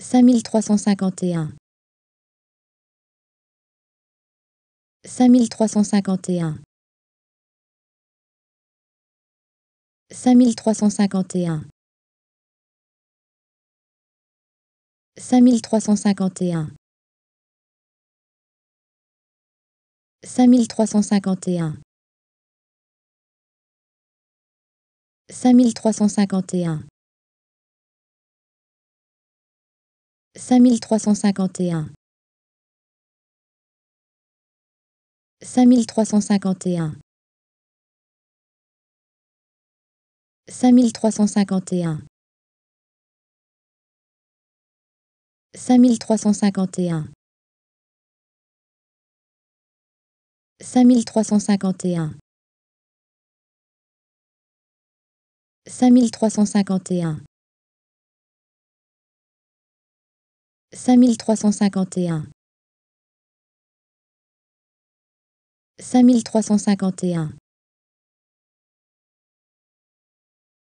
5351 5351 5351 5351 5351 5351 5351 5351 5351 5351 5351 5351 cinq mille trois cent cinquante et un cinq mille trois cent cinquante et un